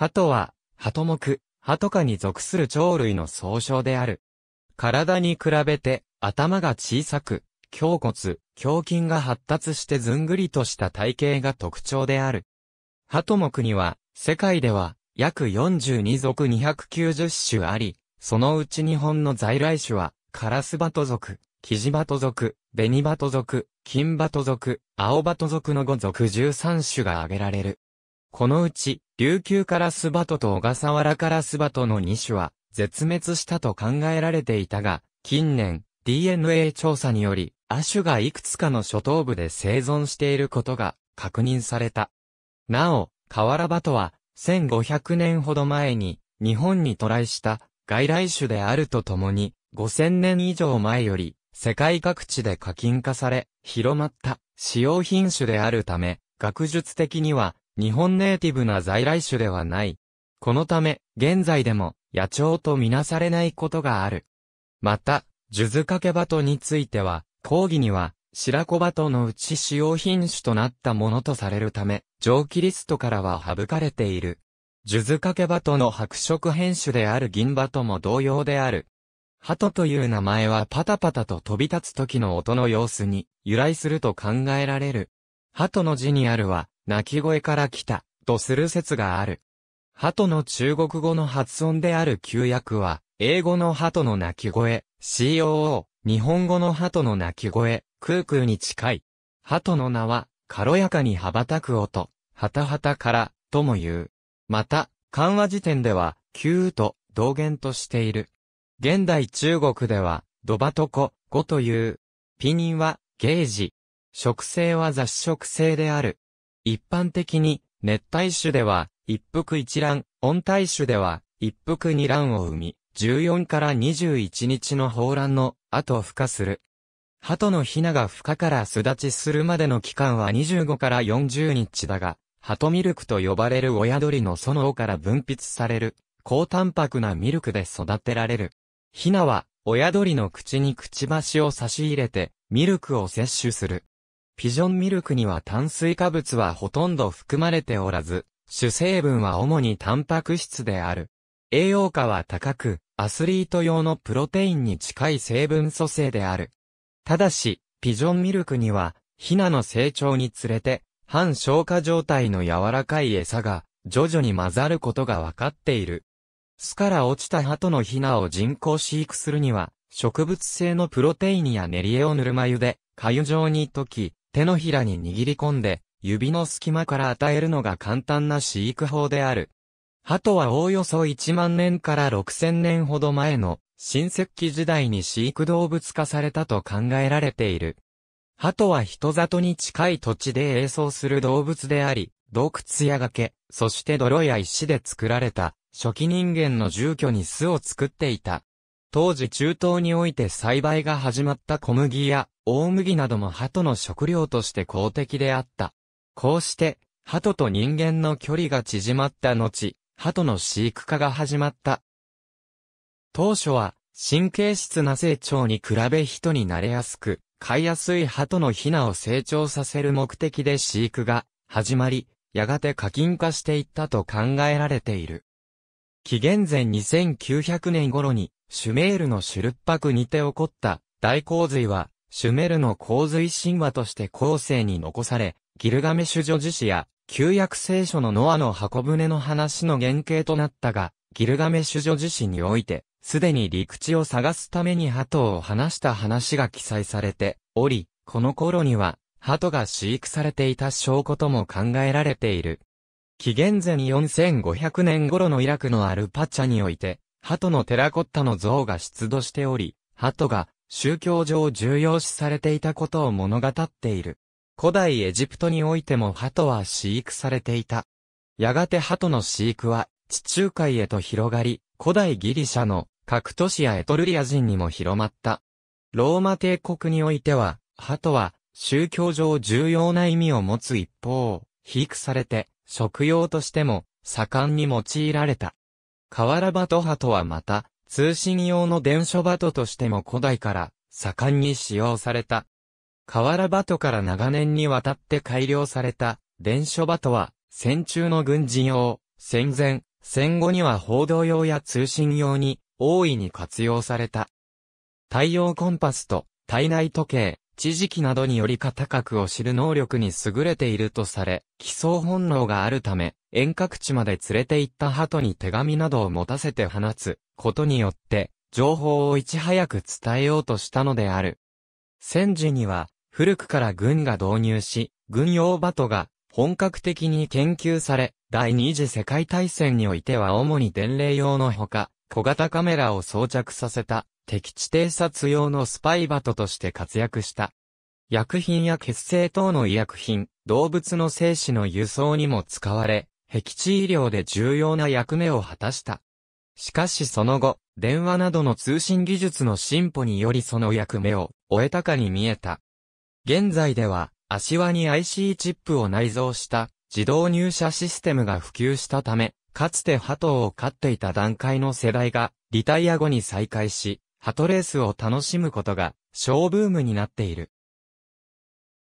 鳩は、鳩目、鳩科に属する鳥類の総称である。体に比べて、頭が小さく、胸骨、胸筋が発達してずんぐりとした体型が特徴である。鳩目には、世界では、約42属290種あり、そのうち日本の在来種は、カラスバト族、キジバト族、ベニバト族、キンバト族、アオバト族の5属13種が挙げられる。このうち、琉球カラスバトと小笠原カラスバトの2種は、絶滅したと考えられていたが、近年、DNA 調査により、亜種がいくつかの諸島部で生存していることが確認された。なお、河原バトは、1500年ほど前に、日本に渡来した外来種であるとともに、5000年以上前より、世界各地で課金化され、広まった使用品種であるため、学術的には、日本ネイティブな在来種ではない。このため、現在でも、野鳥とみなされないことがある。また、数珠掛けバトについては、講義には、白子バトのうち使用品種となったものとされるため、上記リストからは省かれている。数珠掛けバトの白色変種である銀バトも同様である。鳩という名前はパタパタと飛び立つ時の音の様子に由来すると考えられる。鳩の字にあるは、鳴き声から来た、とする説がある。鳩の中国語の発音である旧訳は、英語の鳩の鳴き声、COO、日本語の鳩の鳴き声、空空に近い。鳩の名は、軽やかに羽ばたく音、はたはたから、とも言う。また、漢和辞典では、旧と同源としている。現代中国では、ドバトコ、語という。ピニンは、ゲージ。食性は雑食性である。一般的に、熱帯種では、一服一卵、温帯種では、一服二卵を産み、14から21日の抱卵の後孵化する。鳩のヒナが孵化から巣立ちするまでの期間は25から40日だが、鳩ミルクと呼ばれる親鳥のその尾から分泌される、高タンパクなミルクで育てられる。ヒナは、親鳥の口にくちばしを差し入れて、ミルクを摂取する。ピジョンミルクには炭水化物はほとんど含まれておらず、主成分は主にタンパク質である。栄養価は高く、アスリート用のプロテインに近い成分組成である。ただし、ピジョンミルクには、ヒナの成長につれて、半消化状態の柔らかい餌が、徐々に混ざることが分かっている。巣から落ちた鳩のヒナを人工飼育するには、植物性のプロテインや練り絵をぬるま湯で、粥状に溶き、手のひらに握り込んで、指の隙間から与えるのが簡単な飼育法である。鳩はおおよそ1万年から6000年ほど前の新石器時代に飼育動物化されたと考えられている。鳩は人里に近い土地で営巣する動物であり、洞窟や崖、そして泥や石で作られた初期人間の住居に巣を作っていた。当時中東において栽培が始まった小麦や大麦なども鳩の食料として公的であった。こうして、鳩と人間の距離が縮まった後、鳩の飼育化が始まった。当初は、神経質な成長に比べ人になれやすく、飼いやすい鳩のヒナを成長させる目的で飼育が始まり、やがて課金化していったと考えられている。紀元前2900年頃に、シュメールのシュルッパクにて起こった大洪水は、シュメルの洪水神話として後世に残され、ギルガメシュ女子史や、旧約聖書のノアの箱舟の話の原型となったが、ギルガメシュ女子史において、すでに陸地を探すために鳩を放した話が記載されており、この頃には、鳩が飼育されていた証拠とも考えられている。紀元前4500年頃のイラクのアルパチャにおいて、鳩のテラコッタの像が出土しており、鳩が宗教上重要視されていたことを物語っている。古代エジプトにおいても鳩は飼育されていた。やがて鳩の飼育は地中海へと広がり、古代ギリシャの各都市やエトルリア人にも広まった。ローマ帝国においては、鳩は宗教上重要な意味を持つ一方、飼育されて食用としても盛んに用いられた。河原バト派とはまた、通信用の伝書バトとしても古代から盛んに使用された。河原バトから長年にわたって改良された伝書バトは、戦中の軍事用、戦前、戦後には報道用や通信用に大いに活用された。太陽コンパスと体内時計、一時期などにより高くを知る能力に優れているとされ、奇想本能があるため、遠隔地まで連れて行った鳩に手紙などを持たせて放つことによって、情報をいち早く伝えようとしたのである。戦時には、古くから軍が導入し、軍用バトが本格的に研究され、第二次世界大戦においては主に伝令用のほか、小型カメラを装着させた敵地偵察用のスパイバトとして活躍した。薬品や血清等の医薬品、動物の精子の輸送にも使われ、壁地医療で重要な役目を果たした。しかしその後、電話などの通信技術の進歩によりその役目を終えたかに見えた。現在では、足輪に IC チップを内蔵した自動入社システムが普及したため、かつてハトを飼っていた段階の世代が、リタイア後に再開し、ハトレースを楽しむことが、小ブームになっている。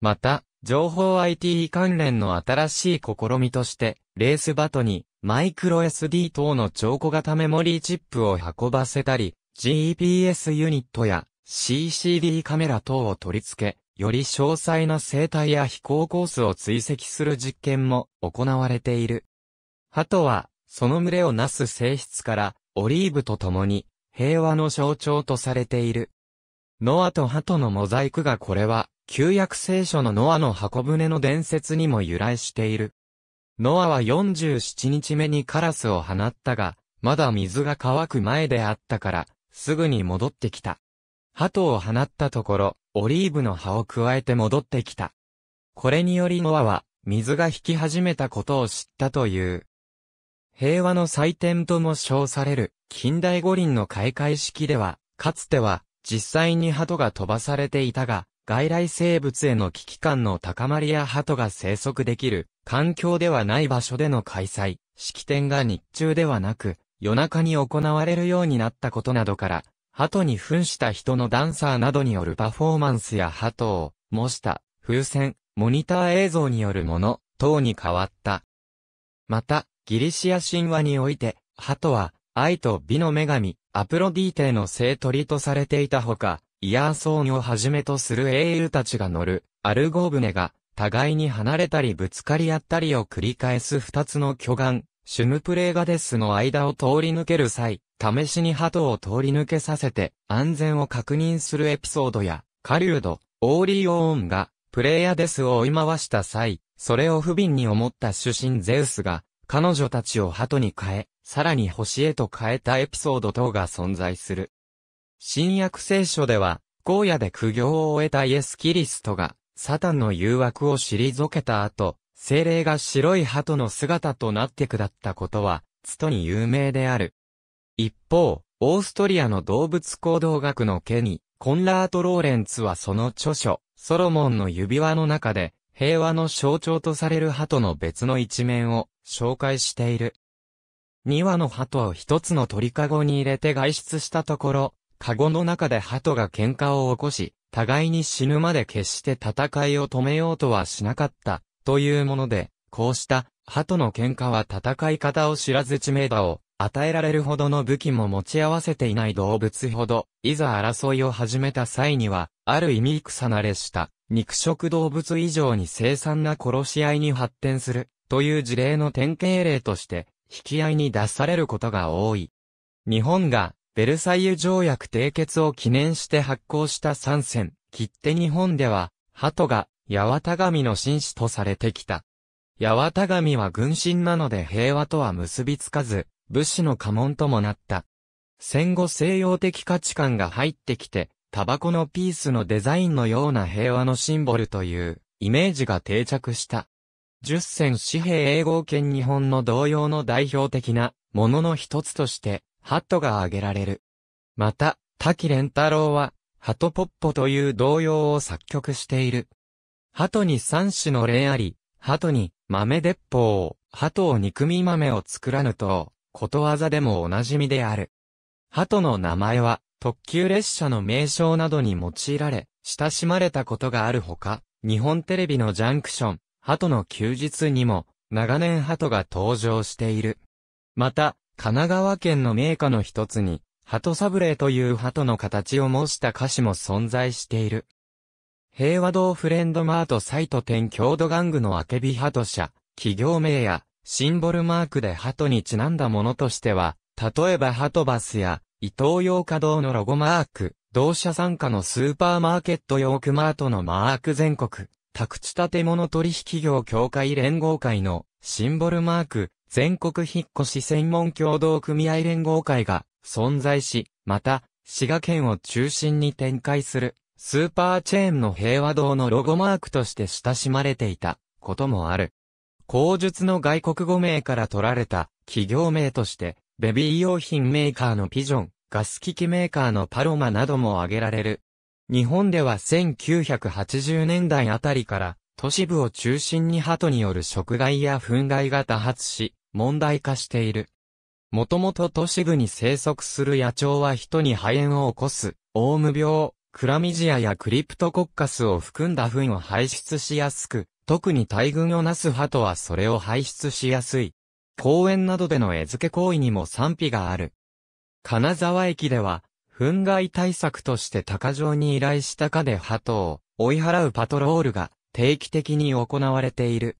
また、情報 IT 関連の新しい試みとして、レースバトに、マイクロ SD 等の超小型メモリーチップを運ばせたり、GPS ユニットや CCD カメラ等を取り付け、より詳細な生態や飛行コースを追跡する実験も行われている。ハトはその群れをなす性質から、オリーブと共に、平和の象徴とされている。ノアと鳩のモザイクがこれは、旧約聖書のノアの箱舟の伝説にも由来している。ノアは47日目にカラスを放ったが、まだ水が乾く前であったから、すぐに戻ってきた。鳩を放ったところ、オリーブの葉を加えて戻ってきた。これによりノアは、水が引き始めたことを知ったという。平和の祭典とも称される近代五輪の開会式では、かつては実際に鳩が飛ばされていたが、外来生物への危機感の高まりや鳩が生息できる環境ではない場所での開催、式典が日中ではなく夜中に行われるようになったことなどから、鳩に扮した人のダンサーなどによるパフォーマンスや鳩を模した風船、モニター映像によるもの等に変わった。また、ギリシア神話において、ハトは、愛と美の女神、アプロディーテの聖鳥とされていたほか、イヤーソーンをはじめとする英雄たちが乗る、アルゴーブネが、互いに離れたりぶつかり合ったりを繰り返す二つの巨岩、シュムプレーガデスの間を通り抜ける際、試しに鳩を通り抜けさせて、安全を確認するエピソードや、カリュード、オーリーオーンが、プレイヤデスを追い回した際、それを不憫に思った主神ゼウスが、彼女たちを鳩に変え、さらに星へと変えたエピソード等が存在する。新約聖書では、荒野で苦行を終えたイエス・キリストが、サタンの誘惑を退けた後、精霊が白い鳩の姿となって下ったことは、つとに有名である。一方、オーストリアの動物行動学の家に、コンラート・ローレンツはその著書、ソロモンの指輪の中で、平和の象徴とされる鳩の別の一面を紹介している。2羽の鳩を一つの鳥かごに入れて外出したところ、かごの中で鳩が喧嘩を起こし、互いに死ぬまで決して戦いを止めようとはしなかった、というもので、こうした、鳩の喧嘩は戦い方を知らず知名度を与えられるほどの武器も持ち合わせていない動物ほど、いざ争いを始めた際には、ある意味戦慣れした、肉食動物以上に凄惨な殺し合いに発展する、という事例の典型例として、引き合いに出されることが多い。日本が、ベルサイユ条約締結を記念して発行した参戦、切手日本では、鳩が、八幡神の紳士とされてきた。八幡神は軍神なので平和とは結びつかず、武士の家紋ともなった。戦後西洋的価値観が入ってきて、タバコのピースのデザインのような平和のシンボルというイメージが定着した。10銭紙幣英語圏日本の同様の代表的なものの一つとして、ハットが挙げられる。また、滝蓮太郎は、ハトポッポという童謡を作曲している。ハトに三種の例あり、ハトに豆鉄砲を、ハトを憎み豆を作らぬと、ことわざでもおなじみである。ハトの名前は、特急列車の名称などに用いられ、親しまれたことがあるほか、日本テレビのジャンクション、鳩の休日にも、長年鳩が登場している。また、神奈川県の名家の一つに、鳩サブレーという鳩の形を模した歌詞も存在している。平和堂フレンドマートサイト店郷土玩具のあけび鳩社、企業名やシンボルマークで鳩にちなんだものとしては、例えば鳩バスや、伊東洋華堂のロゴマーク、同社参加のスーパーマーケットヨークマートのマーク全国、宅地建物取引業協会連合会のシンボルマーク、全国引っ越し専門協同組合連合会が存在し、また、滋賀県を中心に展開するスーパーチェーンの平和堂のロゴマークとして親しまれていたこともある。口述の外国語名から取られた企業名としてベビー用品メーカーのピジョン、ガス機器メーカーのパロマなども挙げられる日本では1980年代あたりから、都市部を中心に鳩による食害や憤害が多発し、問題化している。もともと都市部に生息する野鳥は人に肺炎を起こす、オウム病、クラミジアやクリプトコッカスを含んだ糞を排出しやすく、特に大群をなす鳩はそれを排出しやすい。公園などでの餌付け行為にも賛否がある。金沢駅では、憤慨対策として鷹城に依頼したかで鳩を追い払うパトロールが定期的に行われている。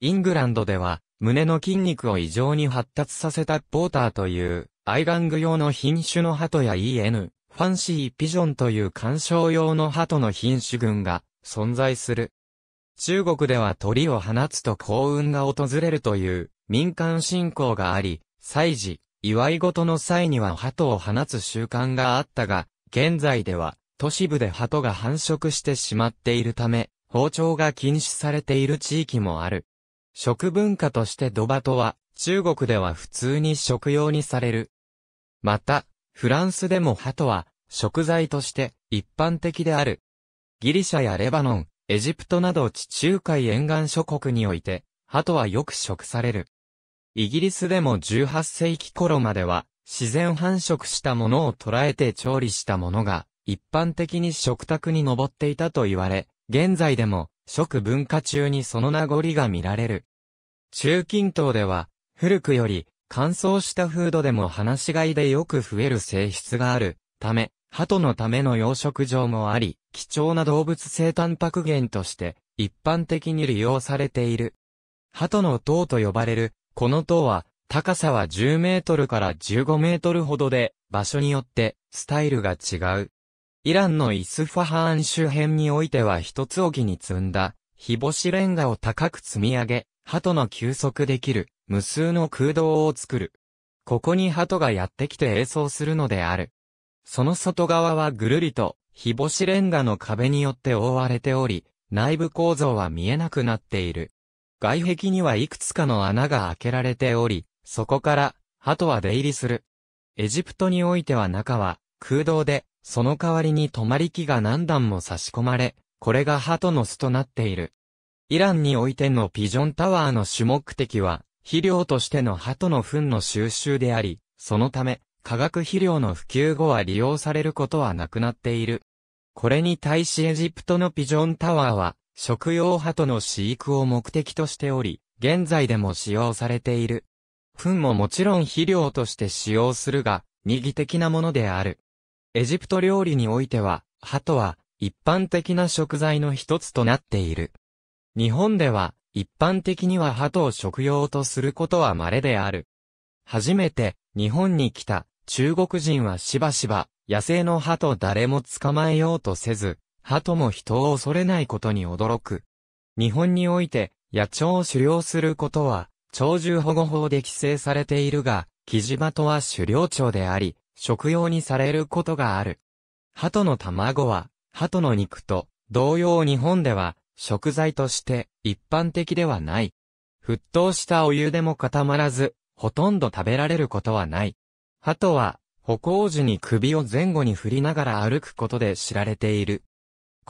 イングランドでは、胸の筋肉を異常に発達させたポーターという、アイガング用の品種の鳩や EN、ファンシーピジョンという観賞用の鳩の品種群が存在する。中国では鳥を放つと幸運が訪れるという民間信仰があり、祭事、祝い事の際には鳩を放つ習慣があったが、現在では、都市部で鳩が繁殖してしまっているため、包丁が禁止されている地域もある。食文化としてドバトは、中国では普通に食用にされる。また、フランスでも鳩は、食材として一般的である。ギリシャやレバノン、エジプトなど地中海沿岸諸国において、鳩はよく食される。イギリスでも18世紀頃までは、自然繁殖したものを捕らえて調理したものが、一般的に食卓に上っていたと言われ、現在でも、食文化中にその名残が見られる。中近東では、古くより、乾燥した風土でも放し飼いでよく増える性質があるため、鳩のための養殖場もあり、貴重な動物性タンパク源として、一般的に利用されている。鳩の塔と呼ばれるこの塔は、高さは10メートルから15メートルほどで、場所によって、スタイルが違う。イランのイスファハーン周辺においては一つ置きに積んだ、日干しレンガを高く積み上げ、鳩の休息できる、無数の空洞を作る。ここに鳩がやってきて演奏するのである。その外側はぐるりと、日干しレンガの壁によって覆われており、内部構造は見えなくなっている。外壁にはいくつかの穴が開けられており、そこから鳩は出入りする。エジプトにおいては中は空洞で、その代わりに泊まり木が何段も差し込まれ、これが鳩の巣となっている。イランにおいてのピジョンタワーの主目的は、肥料としての鳩の糞の収集であり、そのため、化学肥料の普及後は利用されることはなくなっている。これに対しエジプトのピジョンタワーは、食用ハトの飼育を目的としており、現在でも使用されている。糞ももちろん肥料として使用するが、二義的なものである。エジプト料理においては、鳩は一般的な食材の一つとなっている。日本では一般的には鳩を食用とすることは稀である。初めて日本に来た中国人はしばしば野生の鳩を誰も捕まえようとせず、鳩も人を恐れないことに驚く。日本において、野鳥を狩猟することは、鳥獣保護法で規制されているが、キジバトは狩猟鳥であり、食用にされることがある。鳩の卵は、鳩の肉と、同様日本では、食材として一般的ではない。沸騰したお湯でも固まらず、ほとんど食べられることはない。鳩は、歩行時に首を前後に振りながら歩くことで知られている。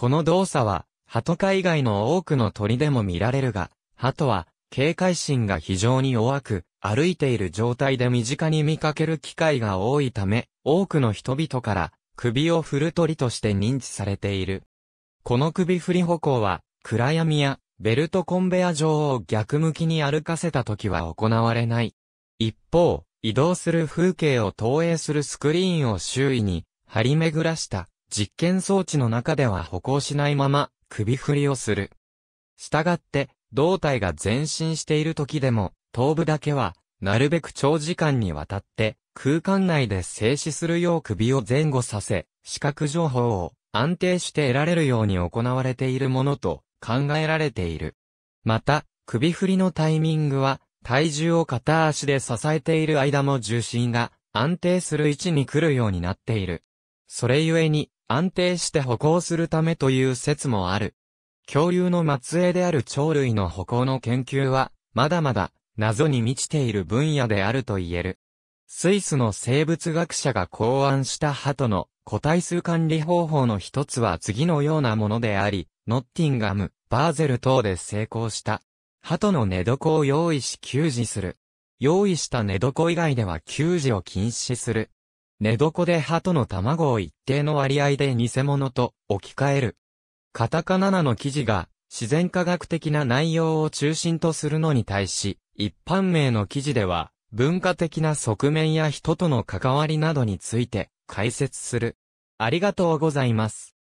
この動作は、鳩科以外の多くの鳥でも見られるが、鳩は、警戒心が非常に弱く、歩いている状態で身近に見かける機会が多いため、多くの人々から、首を振る鳥として認知されている。この首振り歩行は、暗闇やベルトコンベア上を逆向きに歩かせた時は行われない。一方、移動する風景を投影するスクリーンを周囲に張り巡らした実験装置の中では歩行しないまま首振りをする。したがって、胴体が前進している時でも、頭部だけは、なるべく長時間にわたって、空間内で静止するよう首を前後させ、視覚情報を安定して得られるように行われているものと考えられている。また、首振りのタイミングは、体重を片足で支えている間も重心が安定する位置に来るようになっている。それゆえに、安定して歩行するためという説もある。恐竜の末裔である鳥類の歩行の研究は、まだまだ謎に満ちている分野であると言える。スイスの生物学者が考案した鳩の個体数管理方法の一つは次のようなものであり、ノッティンガム、バーゼル等で成功した。鳩の寝床を用意し給仕する。用意した寝床以外では給仕を禁止する。寝床で鳩の卵を一定の割合で偽物と置き換える。カタカナナの記事が自然科学的な内容を中心とするのに対し、一般名の記事では、文化的な側面や人との関わりなどについて解説する。ありがとうございます。